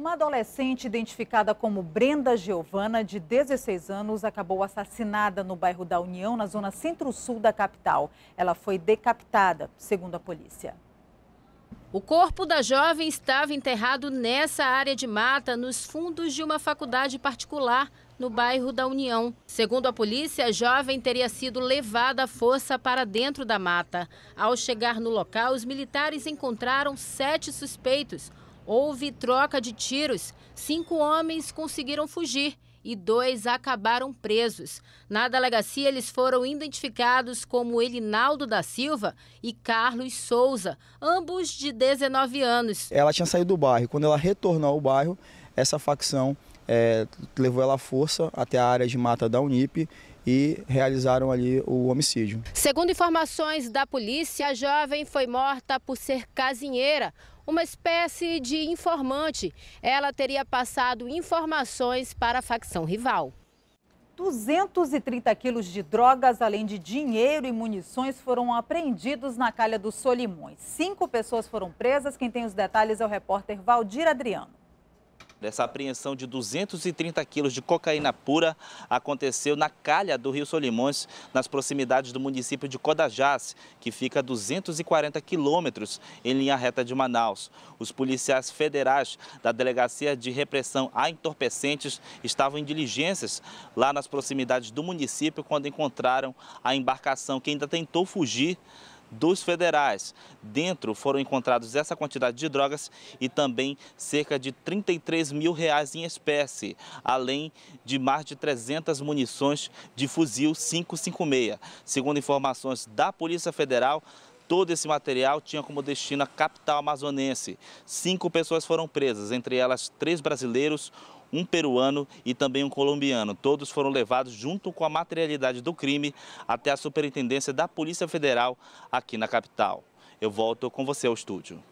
Uma adolescente identificada como Brenda Giovana, de 16 anos, acabou assassinada no bairro da União, na zona centro-sul da capital. Ela foi decapitada, segundo a polícia. O corpo da jovem estava enterrado nessa área de mata, nos fundos de uma faculdade particular, no bairro da União. Segundo a polícia, a jovem teria sido levada à força para dentro da mata. Ao chegar no local, os militares encontraram sete suspeitos Houve troca de tiros. Cinco homens conseguiram fugir e dois acabaram presos. Na delegacia, eles foram identificados como Elinaldo da Silva e Carlos Souza, ambos de 19 anos. Ela tinha saído do bairro. Quando ela retornou ao bairro, essa facção é, levou ela à força até a área de mata da Unip e realizaram ali o homicídio. Segundo informações da polícia, a jovem foi morta por ser casinheira, uma espécie de informante. Ela teria passado informações para a facção rival. 230 quilos de drogas, além de dinheiro e munições, foram apreendidos na calha do Solimões. Cinco pessoas foram presas. Quem tem os detalhes é o repórter Valdir Adriano. Dessa apreensão de 230 quilos de cocaína pura aconteceu na calha do Rio Solimões, nas proximidades do município de Codajás, que fica a 240 quilômetros em linha reta de Manaus. Os policiais federais da Delegacia de Repressão a Entorpecentes estavam em diligências lá nas proximidades do município quando encontraram a embarcação que ainda tentou fugir dos federais. Dentro foram encontrados essa quantidade de drogas e também cerca de 33 mil reais em espécie, além de mais de 300 munições de fuzil 556. Segundo informações da Polícia Federal, todo esse material tinha como destino a capital amazonense. Cinco pessoas foram presas, entre elas três brasileiros, um peruano e também um colombiano. Todos foram levados junto com a materialidade do crime até a Superintendência da Polícia Federal aqui na capital. Eu volto com você ao estúdio.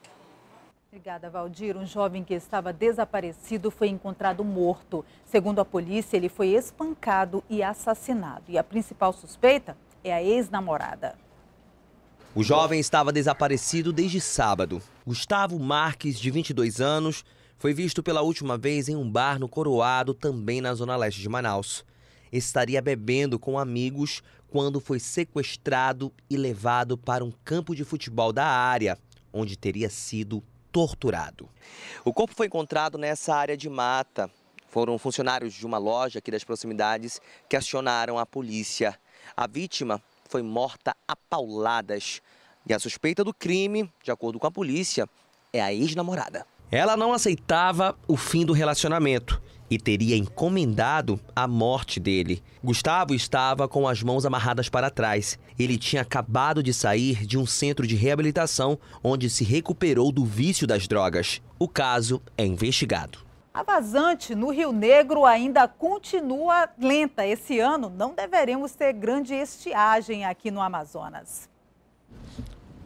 Obrigada, Valdir. Um jovem que estava desaparecido foi encontrado morto. Segundo a polícia, ele foi espancado e assassinado. E a principal suspeita é a ex-namorada. O jovem estava desaparecido desde sábado. Gustavo Marques, de 22 anos, foi visto pela última vez em um bar no Coroado, também na zona leste de Manaus. Estaria bebendo com amigos quando foi sequestrado e levado para um campo de futebol da área, onde teria sido torturado. O corpo foi encontrado nessa área de mata. Foram funcionários de uma loja aqui das proximidades que acionaram a polícia. A vítima foi morta a pauladas. E a suspeita do crime, de acordo com a polícia, é a ex-namorada. Ela não aceitava o fim do relacionamento e teria encomendado a morte dele. Gustavo estava com as mãos amarradas para trás. Ele tinha acabado de sair de um centro de reabilitação onde se recuperou do vício das drogas. O caso é investigado. A vazante no Rio Negro ainda continua lenta. Esse ano não deveremos ter grande estiagem aqui no Amazonas.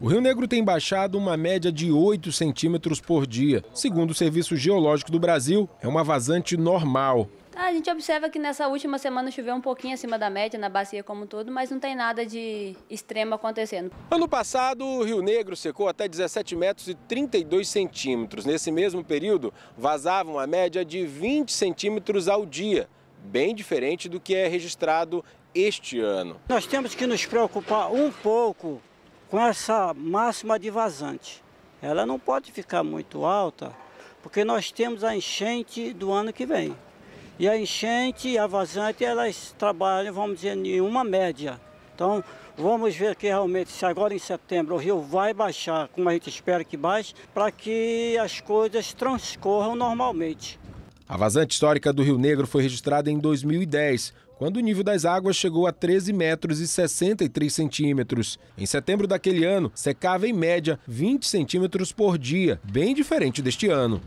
O Rio Negro tem baixado uma média de 8 centímetros por dia. Segundo o Serviço Geológico do Brasil, é uma vazante normal. Tá, a gente observa que nessa última semana choveu um pouquinho acima da média na bacia como um todo, mas não tem nada de extremo acontecendo. Ano passado, o Rio Negro secou até 17 metros e 32 centímetros. Nesse mesmo período, vazavam a média de 20 centímetros ao dia, bem diferente do que é registrado este ano. Nós temos que nos preocupar um pouco com essa máxima de vazante. Ela não pode ficar muito alta, porque nós temos a enchente do ano que vem. E a enchente e a vazante, elas trabalham, vamos dizer, em uma média. Então, vamos ver que realmente, se agora em setembro o rio vai baixar, como a gente espera que baixe, para que as coisas transcorram normalmente. A vazante histórica do Rio Negro foi registrada em 2010, quando o nível das águas chegou a 13 metros e 63 centímetros. Em setembro daquele ano, secava em média 20 centímetros por dia, bem diferente deste ano.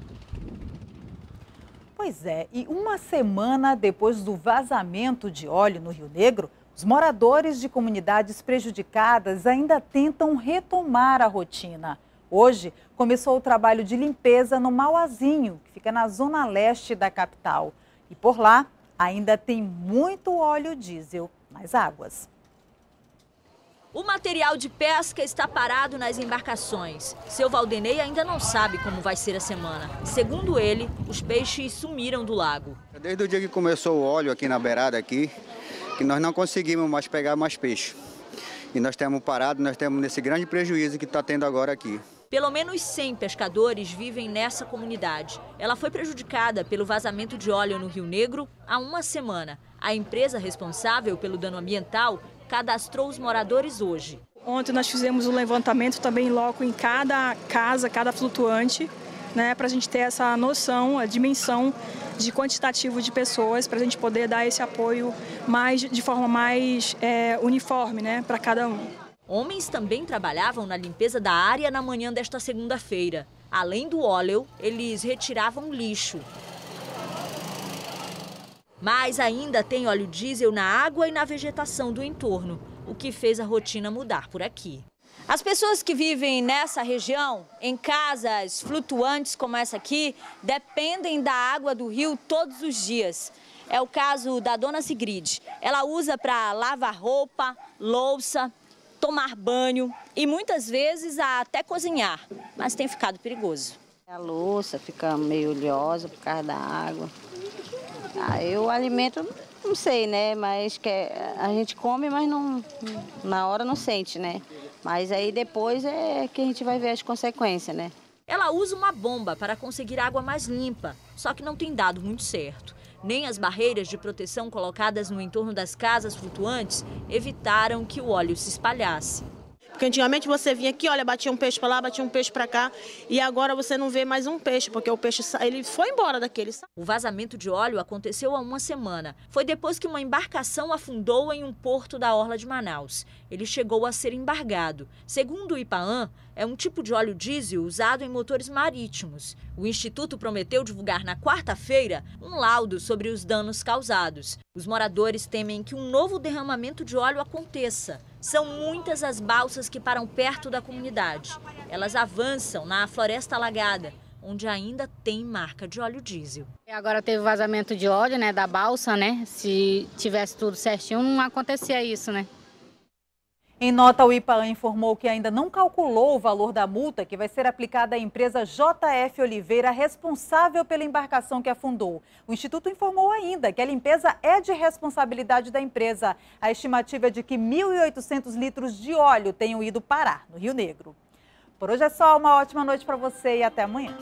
Pois é, e uma semana depois do vazamento de óleo no Rio Negro, os moradores de comunidades prejudicadas ainda tentam retomar a rotina. Hoje começou o trabalho de limpeza no Mauazinho, que fica na zona leste da capital. E por lá, ainda tem muito óleo diesel nas águas. O material de pesca está parado nas embarcações. Seu Valdenei ainda não sabe como vai ser a semana. Segundo ele, os peixes sumiram do lago. É desde o dia que começou o óleo aqui na beirada aqui, que nós não conseguimos mais pegar mais peixe. E nós temos parado, nós temos nesse grande prejuízo que está tendo agora aqui. Pelo menos 100 pescadores vivem nessa comunidade. Ela foi prejudicada pelo vazamento de óleo no Rio Negro há uma semana. A empresa responsável pelo dano ambiental cadastrou os moradores hoje. Ontem nós fizemos um levantamento também loco em cada casa, cada flutuante, né, para a gente ter essa noção, a dimensão de quantitativo de pessoas, para a gente poder dar esse apoio mais de forma mais é, uniforme né, para cada um. Homens também trabalhavam na limpeza da área na manhã desta segunda-feira. Além do óleo, eles retiravam lixo. Mas ainda tem óleo diesel na água e na vegetação do entorno, o que fez a rotina mudar por aqui. As pessoas que vivem nessa região, em casas flutuantes como essa aqui, dependem da água do rio todos os dias. É o caso da dona Sigrid. Ela usa para lavar roupa, louça, tomar banho e muitas vezes até cozinhar, mas tem ficado perigoso. É a louça fica meio oleosa por causa da água. Aí ah, o alimento, não sei, né? Mas que é, a gente come, mas não, na hora não sente, né? Mas aí depois é que a gente vai ver as consequências, né? Ela usa uma bomba para conseguir água mais limpa, só que não tem dado muito certo nem as barreiras de proteção colocadas no entorno das casas flutuantes evitaram que o óleo se espalhasse. Porque antigamente você vinha aqui, olha, batia um peixe para lá, batia um peixe para cá, e agora você não vê mais um peixe, porque o peixe ele foi embora daquele. O vazamento de óleo aconteceu há uma semana. Foi depois que uma embarcação afundou em um porto da orla de Manaus. Ele chegou a ser embargado. Segundo o IPAAN, é um tipo de óleo diesel usado em motores marítimos. O instituto prometeu divulgar na quarta-feira um laudo sobre os danos causados. Os moradores temem que um novo derramamento de óleo aconteça. São muitas as balsas que param perto da comunidade. Elas avançam na floresta alagada, onde ainda tem marca de óleo diesel. Agora teve vazamento de óleo, né, da balsa, né? Se tivesse tudo certinho, não acontecia isso, né? Em nota, o IPAAN informou que ainda não calculou o valor da multa que vai ser aplicada à empresa JF Oliveira, responsável pela embarcação que afundou. O Instituto informou ainda que a limpeza é de responsabilidade da empresa. A estimativa é de que 1.800 litros de óleo tenham ido parar no Rio Negro. Por hoje é só, uma ótima noite para você e até amanhã.